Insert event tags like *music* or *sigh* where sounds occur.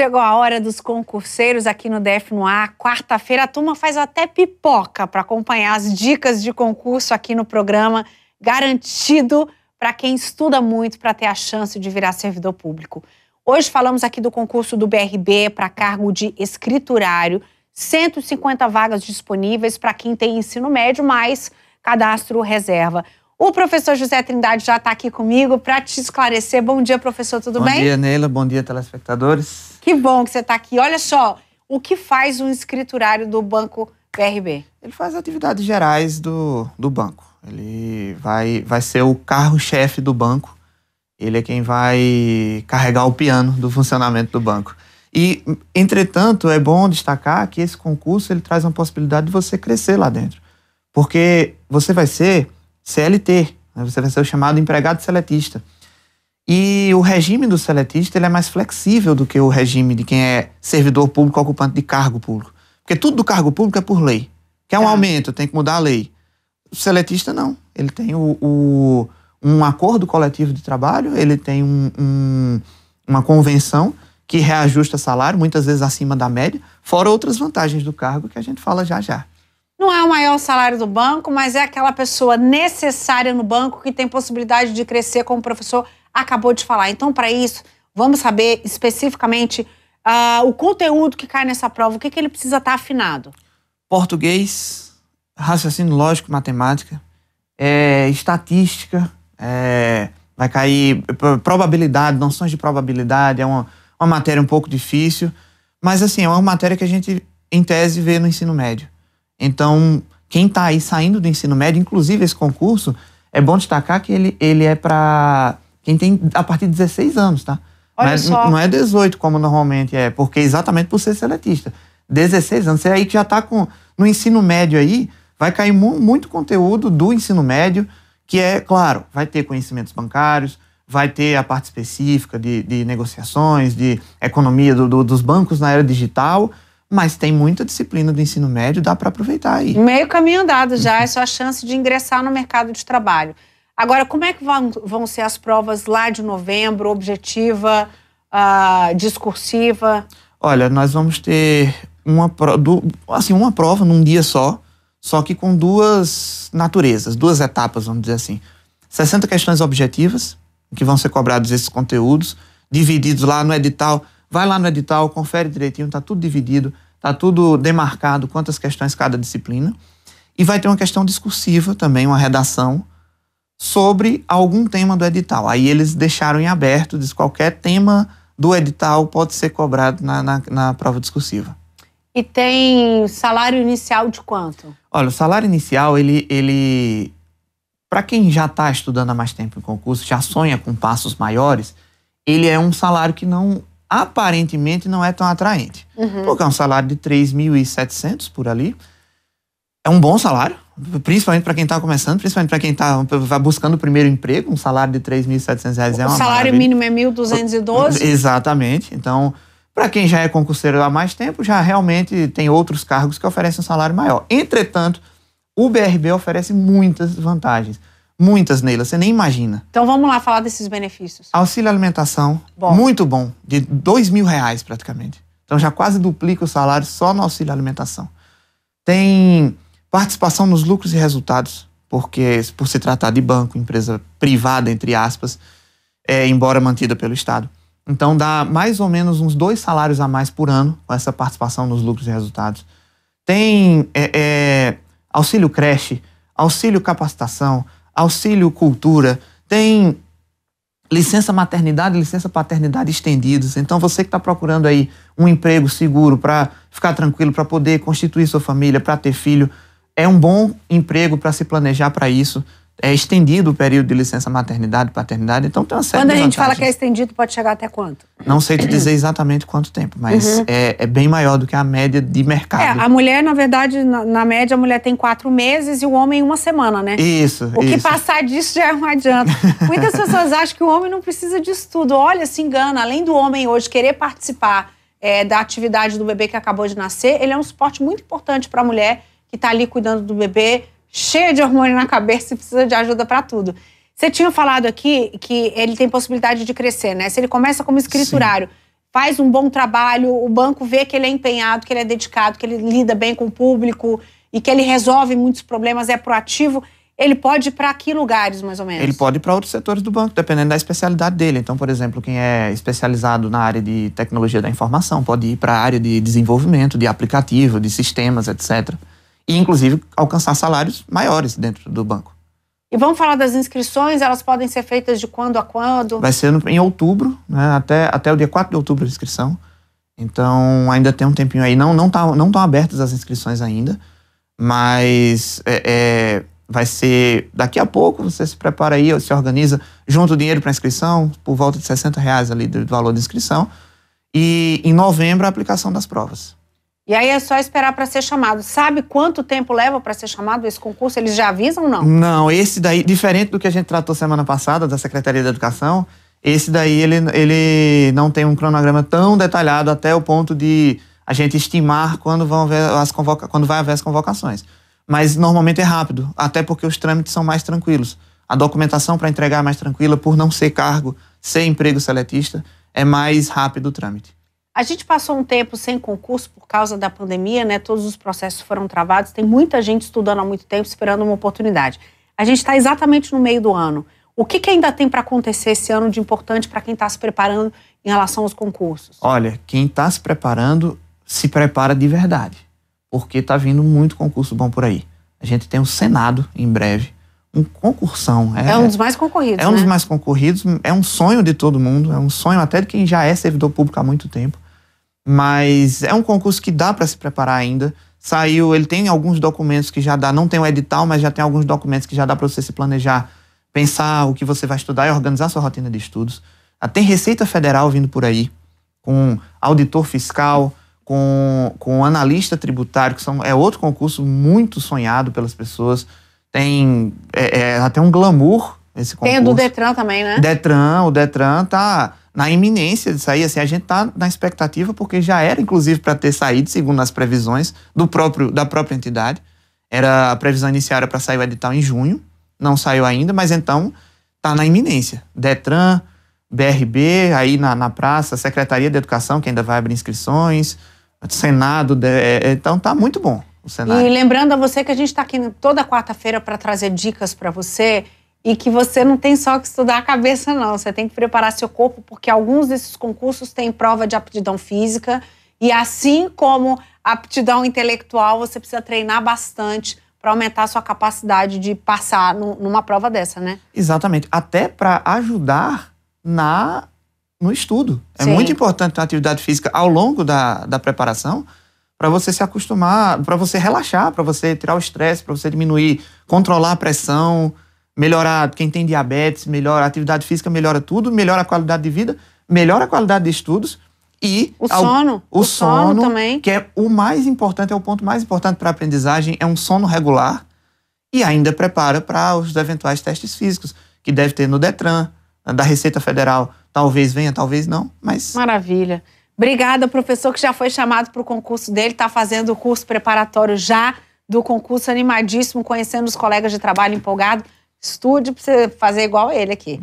Chegou a hora dos concurseiros aqui no DF no ar. Quarta-feira a turma faz até pipoca para acompanhar as dicas de concurso aqui no programa, garantido para quem estuda muito para ter a chance de virar servidor público. Hoje falamos aqui do concurso do BRB para cargo de escriturário, 150 vagas disponíveis para quem tem ensino médio mais cadastro reserva. O professor José Trindade já está aqui comigo para te esclarecer. Bom dia, professor, tudo bom bem? Bom dia, Neila. Bom dia, telespectadores. Que bom que você está aqui. Olha só, o que faz um escriturário do Banco PRB? Ele faz atividades gerais do, do banco. Ele vai, vai ser o carro-chefe do banco. Ele é quem vai carregar o piano do funcionamento do banco. E, entretanto, é bom destacar que esse concurso ele traz uma possibilidade de você crescer lá dentro. Porque você vai ser CLT, né? você vai ser o chamado empregado seletista. E o regime do seletista ele é mais flexível do que o regime de quem é servidor público ocupante de cargo público. Porque tudo do cargo público é por lei. Quer um é. aumento, tem que mudar a lei. O seletista não. Ele tem o, o um acordo coletivo de trabalho, ele tem um, um, uma convenção que reajusta salário, muitas vezes acima da média, fora outras vantagens do cargo que a gente fala já já. Não é o maior salário do banco, mas é aquela pessoa necessária no banco que tem possibilidade de crescer como professor acabou de falar. Então, para isso, vamos saber especificamente uh, o conteúdo que cai nessa prova, o que, que ele precisa estar tá afinado. Português, raciocínio lógico, matemática, é, estatística, é, vai cair probabilidade, noções de probabilidade, é uma, uma matéria um pouco difícil, mas assim, é uma matéria que a gente, em tese, vê no ensino médio. Então, quem está aí saindo do ensino médio, inclusive esse concurso, é bom destacar que ele, ele é para quem tem a partir de 16 anos, tá? Olha não, é, só. não é 18, como normalmente é, porque é exatamente por ser seletista. 16 anos, você aí que já está com. No ensino médio aí, vai cair mu muito conteúdo do ensino médio, que é, claro, vai ter conhecimentos bancários, vai ter a parte específica de, de negociações, de economia do, do, dos bancos na era digital, mas tem muita disciplina do ensino médio, dá para aproveitar aí. Meio caminho andado já, é só a chance de ingressar no mercado de trabalho. Agora, como é que vão, vão ser as provas lá de novembro, objetiva, uh, discursiva? Olha, nós vamos ter uma, assim, uma prova num dia só, só que com duas naturezas, duas etapas, vamos dizer assim. 60 questões objetivas, que vão ser cobrados esses conteúdos, divididos lá no edital. Vai lá no edital, confere direitinho, tá tudo dividido, tá tudo demarcado, quantas questões cada disciplina. E vai ter uma questão discursiva também, uma redação, sobre algum tema do edital. Aí eles deixaram em aberto, diz qualquer tema do edital pode ser cobrado na, na, na prova discursiva. E tem salário inicial de quanto? Olha, o salário inicial, ele, ele para quem já está estudando há mais tempo em concurso, já sonha com passos maiores, ele é um salário que não aparentemente não é tão atraente. Uhum. Porque é um salário de 3.700 por ali é um bom salário, principalmente para quem está começando, principalmente para quem está tá buscando o primeiro emprego, um salário de 3.700 reais é uma O salário maravilha. mínimo é 1.212? Exatamente. Então, para quem já é concurseiro há mais tempo, já realmente tem outros cargos que oferecem um salário maior. Entretanto, o BRB oferece muitas vantagens. Muitas nelas, você nem imagina. Então vamos lá falar desses benefícios. Auxílio alimentação, bom. muito bom, de dois mil reais praticamente. Então já quase duplica o salário só no auxílio alimentação. Tem Participação nos lucros e resultados, porque por se tratar de banco, empresa privada, entre aspas, é, embora mantida pelo Estado. Então dá mais ou menos uns dois salários a mais por ano com essa participação nos lucros e resultados. Tem é, é, auxílio creche, auxílio capacitação, auxílio cultura, tem licença maternidade, licença paternidade estendidos. Então você que está procurando aí um emprego seguro para ficar tranquilo, para poder constituir sua família, para ter filho, é um bom emprego para se planejar para isso. É estendido o período de licença maternidade, paternidade, então tem uma série Quando a gente fala que é estendido, pode chegar até quanto? Não sei te dizer exatamente quanto tempo, mas uhum. é, é, bem maior do que a média de mercado. É, a mulher, na verdade, na, na, média, a mulher tem quatro meses e o homem uma semana, né? Isso. O isso. que passar disso já é um *laughs* Muitas pessoas acham que o homem não precisa disso tudo. Olha, se engana, além do homem hoje querer participar é, da atividade do bebê que acabou de nascer, ele é um suporte muito importante para a mulher que está ali cuidando do bebê, cheia de hormônio na cabeça e precisa de ajuda para tudo. Você tinha falado aqui que ele tem possibilidade de crescer, né? Se ele começa como escriturário, Sim. faz um bom trabalho, o banco vê que ele é empenhado, que ele é dedicado, que ele lida bem com o público e que ele resolve muitos problemas, é proativo. Ele pode ir para que lugares, mais ou menos? Ele pode ir para outros setores do banco, dependendo da especialidade dele. Então, por exemplo, quem é especializado na área de tecnologia da informação pode ir para a área de desenvolvimento, de aplicativo, de sistemas, etc e, inclusive, alcançar salários maiores dentro do banco. E vamos falar das inscrições, elas podem ser feitas de quando a quando? Vai ser em outubro, né? até, até o dia 4 de outubro a inscrição. Então, ainda tem um tempinho aí. Não não tá, não estão abertas as inscrições ainda, mas é, é, vai ser daqui a pouco. Você se prepara aí, se organiza, junta o dinheiro para inscrição, por volta de 60 reais ali do valor da inscrição. E em novembro, a aplicação das provas. E aí é só esperar para ser chamado. Sabe quanto tempo leva para ser chamado esse concurso? Eles já avisam ou não? Não, esse daí, diferente do que a gente tratou semana passada da Secretaria da Educação, esse daí ele, ele não tem um cronograma tão detalhado até o ponto de a gente estimar quando, vão ver as convoca quando vai haver as convocações. Mas normalmente é rápido, até porque os trâmites são mais tranquilos. A documentação para entregar é mais tranquila, por não ser cargo, ser emprego seletista, é mais rápido o trâmite. A gente passou um tempo sem concurso por causa da pandemia, né? Todos os processos foram travados. Tem muita gente estudando há muito tempo, esperando uma oportunidade. A gente está exatamente no meio do ano. O que, que ainda tem para acontecer esse ano de importante para quem está se preparando em relação aos concursos? Olha, quem está se preparando se prepara de verdade, porque está vindo muito concurso bom por aí. A gente tem o um Senado em breve, um concursão. É, é, um dos mais concorridos. É um né? dos mais concorridos, é um sonho de todo mundo, é um sonho até de quem já é servidor público há muito tempo. Mas é um concurso que dá para se preparar ainda. Saiu, ele tem alguns documentos que já dá, não tem o edital, mas já tem alguns documentos que já dá para você se planejar, pensar o que você vai estudar e organizar sua rotina de estudos. Ah, tem Receita Federal vindo por aí, com auditor fiscal, com, com analista tributário, que são, é outro concurso muito sonhado pelas pessoas. Tem é, é, até um glamour esse concurso. Tem o do Detran também, né? Detran, o Detran tá na iminência de sair, assim, a gente está na expectativa porque já era, inclusive, para ter saído, segundo as previsões do próprio, da própria entidade. Era a previsão inicial era para sair o edital em junho, não saiu ainda, mas então está na iminência. Detran, BRB, aí na, na praça, Secretaria de Educação, que ainda vai abrir inscrições, Senado, de, é, então tá muito bom. E lembrando a você que a gente está aqui toda quarta-feira para trazer dicas para você e que você não tem só que estudar a cabeça, não. Você tem que preparar seu corpo, porque alguns desses concursos têm prova de aptidão física. E assim como aptidão intelectual, você precisa treinar bastante para aumentar a sua capacidade de passar numa prova dessa, né? Exatamente. Até para ajudar na no estudo. É muito importante a atividade física ao longo da, da preparação para você se acostumar, para você relaxar, para você tirar o estresse, para você diminuir, controlar a pressão melhorar quem tem diabetes, melhora a atividade física, melhora tudo, melhora a qualidade de vida, melhora a qualidade de estudos e o ao, sono, o, o sono, sono, também, que é o mais importante, é o ponto mais importante para a aprendizagem, é um sono regular e ainda prepara para os eventuais testes físicos que deve ter no Detran, da Receita Federal, talvez venha, talvez não, mas Maravilha. Obrigada, professor que já foi chamado para o concurso dele, está fazendo o curso preparatório já do concurso animadíssimo, conhecendo os colegas de trabalho empolgado. Estude para você fazer igual ele aqui.